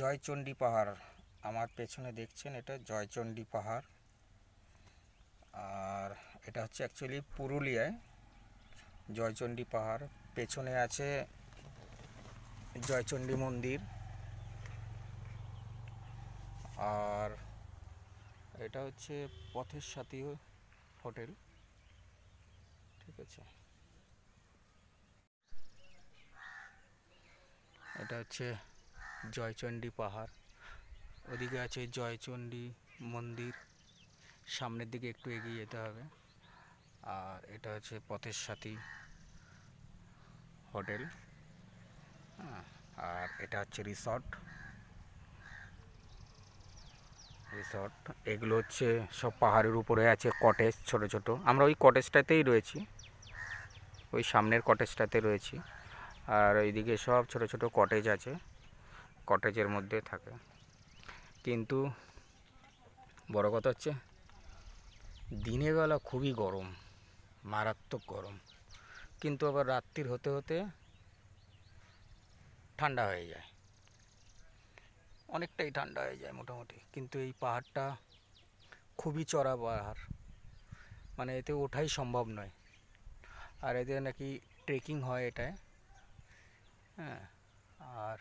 জয়চণ্ডী পাহাড় আমার পেছনে দেখছেন এটা জয়চণ্ডী পাহাড় আর এটা হচ্ছে অ্যাকচুয়ালি পুরুলিয়ায় জয়চণ্ডী পাহাড় পেছনে আছে জয়চণ্ডী মন্দির আর এটা হচ্ছে পথের সাথী হোটেল ঠিক আছে এটা হচ্ছে জয়চণ্ডী পাহাড় ওদিকে আছে জয়চণ্ডী মন্দির সামনের দিকে একটু এগিয়ে যেতে হবে আর এটা হচ্ছে পথের সাথী হোটেল হ্যাঁ, আর এটা হচ্ছে রিসর্ট রিসর্ট এগুলো হচ্ছে সব পাহাড়ের উপরে আছে কটেজ ছোট ছোট আমরা ওই কটেজটাতেই রয়েছি ওই সামনের কটেজটাতে রয়েছি আর ওইদিকে সব ছোট ছোট কটেজ আছে কটেজের মধ্যে থাকে কিন্তু বড় কথা হচ্ছে দিনের বেলা খুবই গরম মারাত্মক গরম কিন্তু আবার রাত্রির হতে হতে ঠান্ডা হয়ে যায় অনেকটাই ঠান্ডা হয়ে যায় মোটামুটি কিন্তু এই পাহাড়টা খুবই চড়া পাহাড় মানে এতে ওঠাই সম্ভব নয় আর এতে নাকি ট্রেকিং হয় এটায় হ্যাঁ আর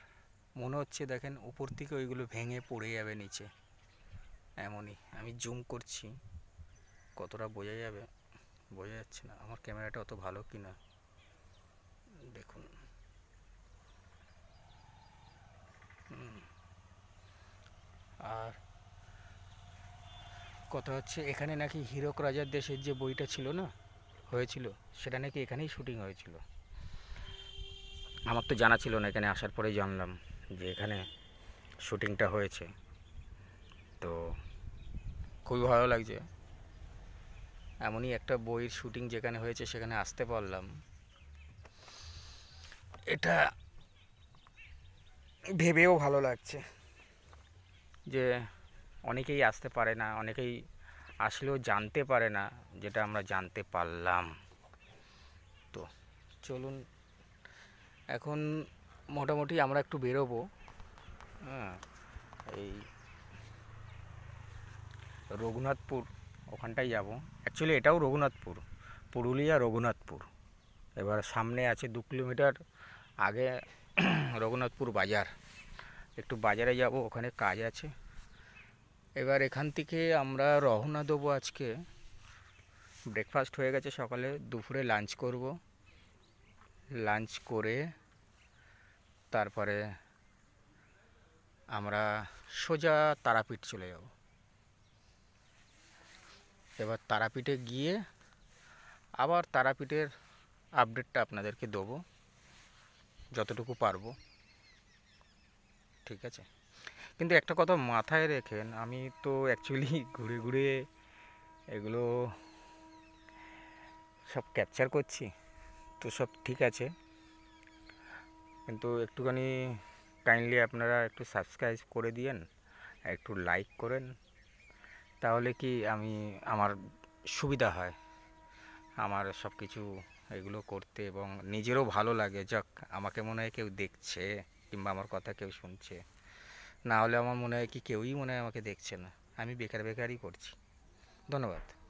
মনে হচ্ছে দেখেন উপর থেকে ওইগুলো ভেঙে পড়ে যাবে নিচে এমনই আমি জুম করছি কতটা বোঝা যাবে বোঝা যাচ্ছে না আমার ক্যামেরাটা অত ভালো কি না দেখুন আর কথা হচ্ছে এখানে নাকি হিরক রাজার দেশের যে বইটা ছিল না হয়েছিল সেটা নাকি এখানেই শুটিং হয়েছিল আমার তো জানা ছিল না এখানে আসার পরেই জানলাম যে এখানে শুটিংটা হয়েছে তো খুবই ভালো লাগছে এমনই একটা বইয়ের শুটিং যেখানে হয়েছে সেখানে আসতে পারলাম এটা ভেবেও ভালো লাগছে যে অনেকেই আসতে পারে না অনেকেই আসলেও জানতে পারে না যেটা আমরা জানতে পারলাম তো চলুন এখন মোটামুটি আমরা একটু বেরোবো হ্যাঁ এই রঘুনাথপুর ওখানটাই যাব অ্যাকচুয়ালি এটাও রঘুনাথপুর পুরুলিয়া রঘুনাথপুর এবার সামনে আছে দু কিলোমিটার আগে রঘুনাথপুর বাজার একটু বাজারে যাব ওখানে কাজ আছে এবার এখান থেকে আমরা রহনা দেবো আজকে ব্রেকফাস্ট হয়ে গেছে সকালে দুপুরে লাঞ্চ করব লাঞ্চ করে তারপরে আমরা সোজা তারাপীঠ চলে যাব এবার তারাপীঠে গিয়ে আবার তারাপীঠের আপডেটটা আপনাদেরকে দেবো যতটুকু পারবো ঠিক আছে কিন্তু একটা কথা মাথায় রেখেন আমি তো অ্যাকচুয়ালি ঘুরে ঘুরে এগুলো সব ক্যাপচার করছি তো সব ঠিক আছে কিন্তু একটুখানি কাইন্ডলি আপনারা একটু সাবস্ক্রাইব করে দিয়েন একটু লাইক করেন তাহলে কি আমি আমার সুবিধা হয় আমার সব কিছু এগুলো করতে এবং নিজেরও ভালো লাগে যাক আমাকে মনে হয় কেউ দেখছে কিংবা আমার কথা কেউ শুনছে না হলে আমার মনে হয় কি কেউই মনে হয় আমাকে দেখছে না আমি বেকার বেকারই করছি ধন্যবাদ